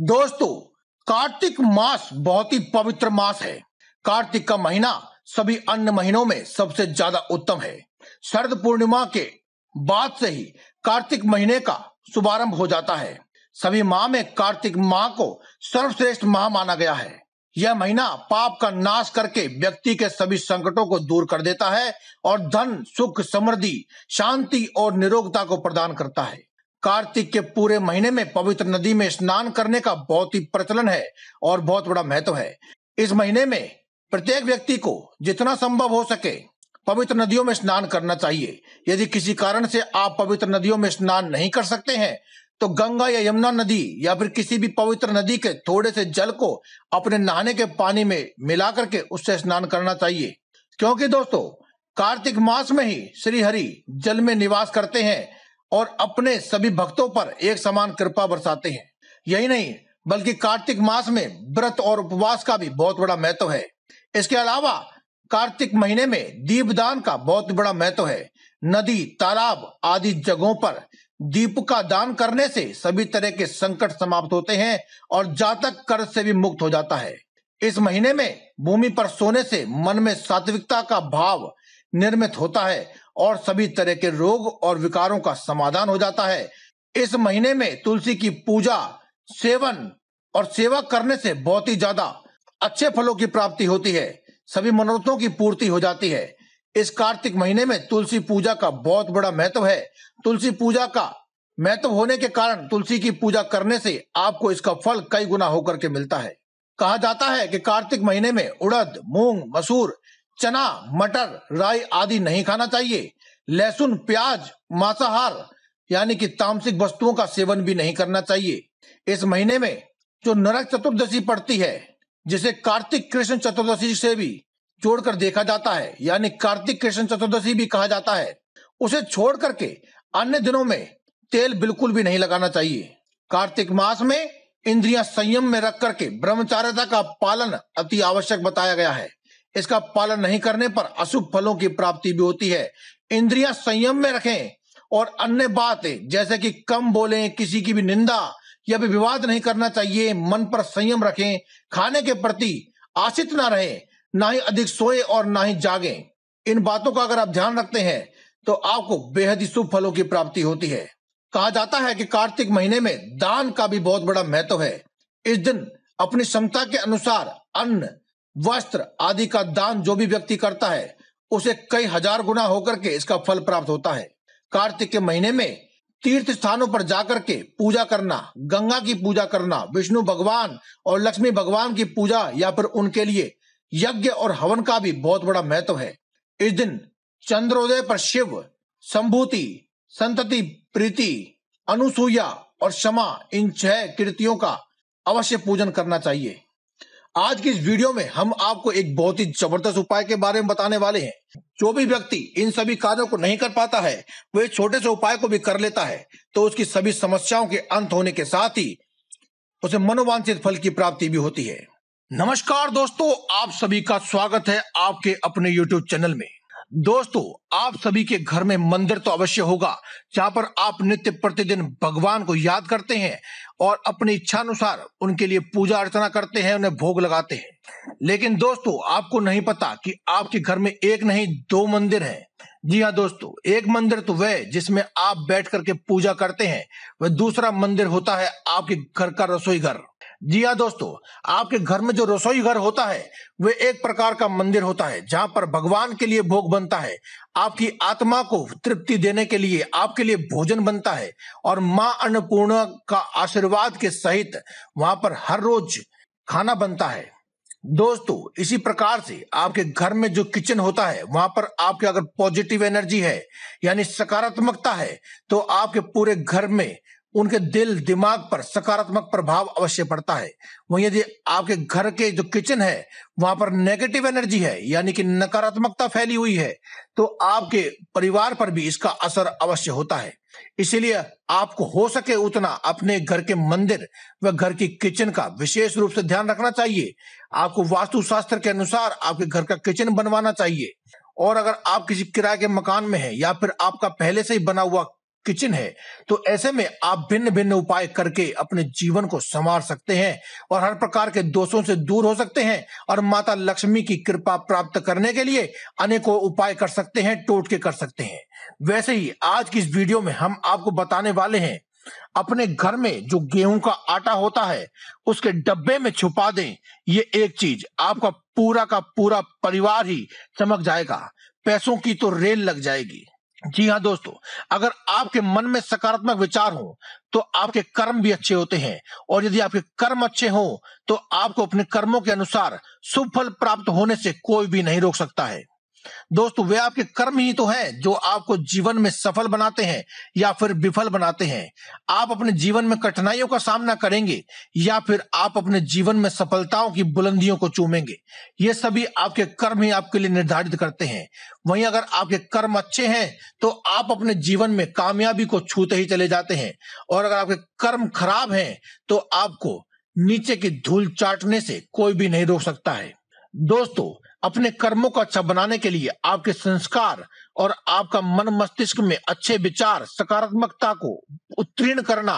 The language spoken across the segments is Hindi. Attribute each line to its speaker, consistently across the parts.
Speaker 1: दोस्तों कार्तिक मास बहुत ही पवित्र मास है कार्तिक का महीना सभी अन्य महीनों में सबसे ज्यादा उत्तम है शरद पूर्णिमा के बाद से ही कार्तिक महीने का शुभारंभ हो जाता है सभी माह में कार्तिक माह को सर्वश्रेष्ठ माह माना गया है यह महीना पाप का नाश करके व्यक्ति के सभी संकटों को दूर कर देता है और धन सुख समृद्धि शांति और निरोगता को प्रदान करता है कार्तिक के पूरे महीने में पवित्र नदी में स्नान करने का बहुत ही प्रचलन है और बहुत बड़ा महत्व है इस महीने में प्रत्येक व्यक्ति को जितना संभव हो सके पवित्र नदियों में स्नान करना चाहिए यदि किसी कारण से आप पवित्र नदियों में स्नान नहीं कर सकते हैं तो गंगा या यमुना नदी या फिर किसी भी पवित्र नदी के थोड़े से जल को अपने नहाने के पानी में मिला करके उससे स्नान करना चाहिए क्योंकि दोस्तों कार्तिक मास में ही श्री हरि जल में निवास करते हैं और अपने सभी भक्तों पर एक समान कृपा बरसाते हैं यही नहीं बल्कि कार्तिक मास में व्रत और उपवास का भी बहुत बड़ा महत्व है इसके अलावा कार्तिक महीने में दीपदान का बहुत बड़ा महत्व है नदी तालाब आदि जगहों पर दीप का दान करने से सभी तरह के संकट समाप्त होते हैं और जातक कर्ज से भी मुक्त हो जाता है इस महीने में भूमि पर सोने से मन में सात्विकता का भाव निर्मित होता है और सभी तरह के रोग और विकारों का समाधान हो जाता है इस महीने में तुलसी की पूजा सेवन और सेवा करने से बहुत ही ज्यादा अच्छे फलों की प्राप्ति होती है सभी मनोरथों की पूर्ति हो जाती है इस कार्तिक महीने में तुलसी पूजा का बहुत बड़ा महत्व है तुलसी पूजा का महत्व होने के कारण तुलसी की पूजा करने से आपको इसका फल कई गुना होकर के मिलता है कहा जाता है कि कार्तिक महीने में उड़द मूंग मसूर चना मटर राई आदि नहीं खाना चाहिए लहसुन प्याज मांसाहार यानी कि तामसिक वस्तुओं का सेवन भी नहीं करना चाहिए इस महीने में जो नरक चतुर्दशी पड़ती है जिसे कार्तिक कृष्ण चतुर्दशी से भी जोड़कर देखा जाता है यानी कार्तिक कृष्ण चतुर्दशी भी कहा जाता है उसे छोड़ करके अन्य दिनों में तेल बिल्कुल भी नहीं लगाना चाहिए कार्तिक मास में इंद्रियां संयम में रख करके ब्रह्मचार्यता का पालन अति आवश्यक बताया गया है इसका पालन नहीं करने पर अशुभ फलों की प्राप्ति भी होती है इंद्रियां संयम में रखें और अन्य बात जैसे कि कम बोलें किसी की भी निंदा या भी विवाद नहीं करना चाहिए मन पर संयम रखें खाने के प्रति आशित ना रहे ना ही अधिक सोए और ना ही जागे इन बातों का अगर आप ध्यान रखते हैं तो आपको बेहद ही शुभ फलों की प्राप्ति होती है कहा जाता है कि कार्तिक महीने में दान का भी बहुत बड़ा महत्व है इस दिन अपनी क्षमता के अनुसार अन्न वस्त्र आदि का दान जो भी व्यक्ति करता है उसे कई हजार गुना होकर के इसका फल प्राप्त होता है कार्तिक के महीने में तीर्थ स्थानों पर जाकर के पूजा करना गंगा की पूजा करना विष्णु भगवान और लक्ष्मी भगवान की पूजा या फिर उनके लिए यज्ञ और हवन का भी बहुत बड़ा महत्व है इस दिन चंद्रोदय पर शिव संभूति संतति प्रीति अनुसूया और क्षमा इन छह कृतियों का अवश्य पूजन करना चाहिए आज की इस वीडियो में हम आपको एक बहुत ही जबरदस्त उपाय के बारे में बताने वाले हैं जो भी व्यक्ति इन सभी कार्यों को नहीं कर पाता है वो एक छोटे से उपाय को भी कर लेता है तो उसकी सभी समस्याओं के अंत होने के साथ ही उसे मनोवांछित फल की प्राप्ति भी होती है नमस्कार दोस्तों आप सभी का स्वागत है आपके अपने YouTube चैनल में दोस्तों आप सभी के घर में मंदिर तो अवश्य होगा जहाँ पर आप नित्य प्रतिदिन भगवान को याद करते हैं और अपनी इच्छा अनुसार उनके लिए पूजा अर्चना करते हैं उन्हें भोग लगाते हैं लेकिन दोस्तों आपको नहीं पता कि आपके घर में एक नहीं दो मंदिर हैं जी हाँ दोस्तों एक मंदिर तो वह जिसमें आप बैठ करके पूजा करते हैं वह दूसरा मंदिर होता है आपके घर का रसोई घर जी हाँ दोस्तों आपके घर में जो रसोई घर होता है वे एक प्रकार का मंदिर होता है जहाँ पर भगवान के लिए भोग बनता है आपकी आत्मा को तृप्ति देने के लिए आपके लिए भोजन बनता है और माँ अन्नपूर्णा का आशीर्वाद के सहित वहां पर हर रोज खाना बनता है दोस्तों इसी प्रकार से आपके घर में जो किचन होता है वहां पर आपके अगर पॉजिटिव एनर्जी है यानी सकारात्मकता है तो आपके पूरे घर में उनके दिल दिमाग पर सकारात्मक प्रभाव अवश्य पड़ता है वहीं यदि आपके घर के जो किचन है वहां पर नेगेटिव एनर्जी है यानी कि नकारात्मकता फैली हुई है तो आपके परिवार पर भी इसका असर अवश्य होता है इसीलिए आपको हो सके उतना अपने घर के मंदिर व घर की किचन का विशेष रूप से ध्यान रखना चाहिए आपको वास्तु शास्त्र के अनुसार आपके घर का किचन बनवाना चाहिए और अगर आप किसी किराए के मकान में हैं या फिर आपका पहले से ही बना हुआ किचन है तो ऐसे में आप भिन्न भिन्न उपाय करके अपने जीवन को संवार सकते हैं और हर प्रकार के दोषों से दूर हो सकते हैं और माता लक्ष्मी की कृपा प्राप्त करने के लिए अनेकों उपाय कर सकते हैं टोटके कर सकते हैं वैसे ही आज की इस वीडियो में हम आपको बताने वाले हैं अपने घर में जो गेहूं का आटा होता है उसके डब्बे में छुपा दें ये एक चीज आपका पूरा का पूरा परिवार ही चमक जाएगा पैसों की तो रेल लग जाएगी जी हाँ दोस्तों अगर आपके मन में सकारात्मक विचार हो तो आपके कर्म भी अच्छे होते हैं और यदि आपके कर्म अच्छे हो तो आपको अपने कर्मों के अनुसार शुभ फल प्राप्त होने से कोई भी नहीं रोक सकता है दोस्तों वे आपके कर्म ही तो हैं जो आपको जीवन में सफल बनाते हैं या फिर विफल बनाते हैं आप अपने जीवन में कठिनाइयों का सामना करेंगे या फिर आप अपने जीवन में सफलताओं की बुलंदियों को चूमेंगे ये सभी आपके कर्म ही आपके लिए निर्धारित करते हैं वहीं अगर आपके कर्म अच्छे हैं तो आप अपने जीवन में कामयाबी को छूते ही चले जाते हैं और अगर आपके कर्म खराब हैं तो आपको नीचे की धूल चाटने से कोई भी नहीं रोक सकता है दोस्तों अपने कर्मों को अच्छा बनाने के लिए आपके संस्कार और आपका मन मस्तिष्क में अच्छे विचार सकारात्मकता को उत्तीर्ण करना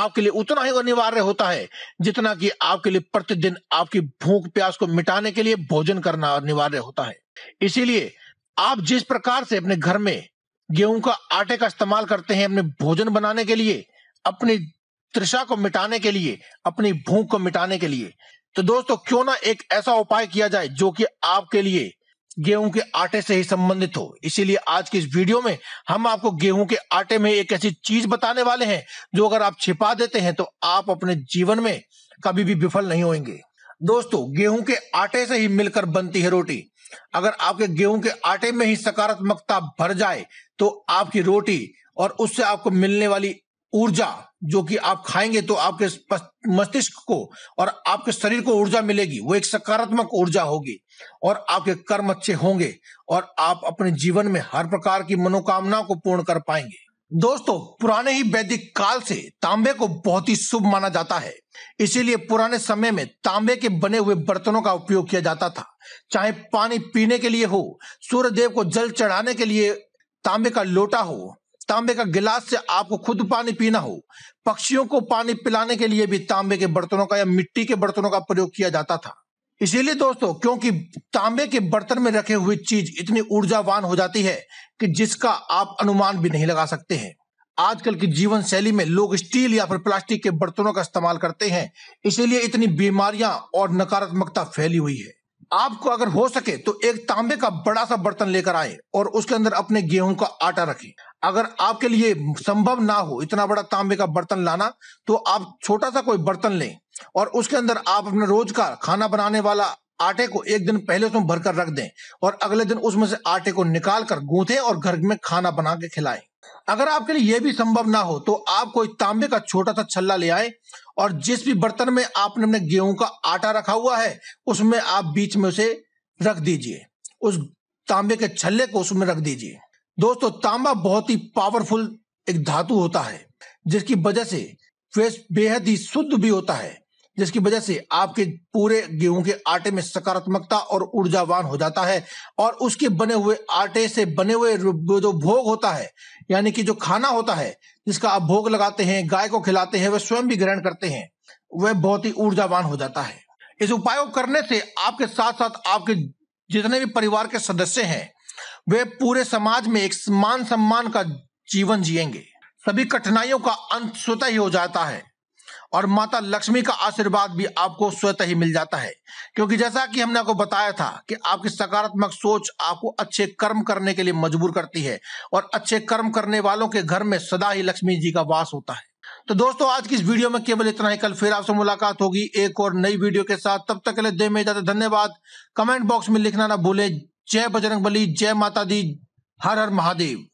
Speaker 1: आपके लिए उतना ही अनिवार्य होता है जितना कि आपके लिए प्रतिदिन आपकी भूख प्यास को मिटाने के लिए भोजन करना अनिवार्य होता है इसीलिए आप जिस प्रकार से अपने घर में गेहूं का आटे का इस्तेमाल करते हैं अपने भोजन बनाने के लिए अपनी तृषा को मिटाने के लिए अपनी भूख को मिटाने के लिए तो दोस्तों क्यों ना एक ऐसा उपाय किया जाए जो कि आपके लिए गेहूं के आटे से ही संबंधित हो इसीलिए आज की इस वीडियो में हम आपको गेहूं के आटे में एक ऐसी चीज बताने वाले हैं जो अगर आप छिपा देते हैं तो आप अपने जीवन में कभी भी विफल नहीं होंगे दोस्तों गेहूं के आटे से ही मिलकर बनती है रोटी अगर आपके गेहूं के आटे में ही सकारात्मकता भर जाए तो आपकी रोटी और उससे आपको मिलने वाली ऊर्जा जो कि आप खाएंगे तो आपके मस्तिष्क को और आपके शरीर को ऊर्जा मिलेगी वो एक सकारात्मक ऊर्जा होगी और आपके कर्म अच्छे होंगे और आप अपने जीवन में हर प्रकार की मनोकामना को पूर्ण कर पाएंगे दोस्तों पुराने ही वैदिक काल से तांबे को बहुत ही शुभ माना जाता है इसीलिए पुराने समय में तांबे के बने हुए बर्तनों का उपयोग किया जाता था चाहे पानी पीने के लिए हो सूर्य देव को जल चढ़ाने के लिए तांबे का लोटा हो तांबे का गिलास से आपको खुद पानी पीना हो पक्षियों को पानी पिलाने के लिए भी तांबे के बर्तनों का या मिट्टी के बर्तनों का प्रयोग किया जाता था इसीलिए दोस्तों क्योंकि तांबे के बर्तन में रखे हुए चीज इतनी ऊर्जावान हो जाती है कि जिसका आप अनुमान भी नहीं लगा सकते हैं आजकल की जीवन शैली में लोग स्टील या फिर प्लास्टिक के बर्तनों का इस्तेमाल करते हैं इसीलिए इतनी बीमारियां और नकारात्मकता फैली हुई है आपको अगर हो सके तो एक तांबे का बड़ा सा बर्तन लेकर आए और उसके अंदर अपने गेहूं का आटा रखें अगर आपके लिए संभव ना हो इतना बड़ा तांबे का बर्तन लाना तो आप छोटा सा कोई बर्तन लें और उसके अंदर आप अपने रोज का खाना बनाने वाला आटे को एक दिन पहले उसमें भरकर रख दें और अगले दिन उसमें से आटे को निकाल कर गूंथे और घर में खाना बना के खिलाएं अगर आपके लिए यह भी संभव ना हो तो आप कोई तांबे का छोटा सा छल्ला ले आए और जिस भी बर्तन में आपने अपने गेहूं का आटा रखा हुआ है उसमें आप बीच में उसे रख दीजिए उस तांबे के छल्ले को उसमें रख दीजिए दोस्तों तांबा बहुत ही पावरफुल एक धातु होता है जिसकी वजह से वे बेहद ही शुद्ध भी होता है जिसकी वजह से आपके पूरे गेहूं के आटे में सकारात्मकता और ऊर्जावान हो जाता है और उसके बने हुए आटे से बने हुए जो भोग होता है यानी कि जो खाना होता है जिसका आप भोग लगाते हैं गाय को खिलाते हैं वह स्वयं भी ग्रहण करते हैं वह बहुत ही ऊर्जावान हो जाता है इस उपाय को करने से आपके साथ साथ आपके जितने भी परिवार के सदस्य हैं वे पूरे समाज में एक मान सम्मान का जीवन जिएंगे सभी कठिनाइयों का अंत स्वतः ही हो जाता है और माता लक्ष्मी का आशीर्वाद भी आपको स्वतः ही मिल जाता है क्योंकि जैसा कि हमने आपको बताया था कि आपकी सकारात्मक सोच आपको अच्छे कर्म करने के लिए मजबूर करती है और अच्छे कर्म करने वालों के घर में सदा ही लक्ष्मी जी का वास होता है तो दोस्तों आज की इस वीडियो में केवल इतना ही कल फिर आपसे मुलाकात होगी एक और नई वीडियो के साथ तब तक के लिए दे में जाते धन्यवाद कमेंट बॉक्स में लिखना ना भूले जय बजरंग बली जय माता दी हर हर महादेव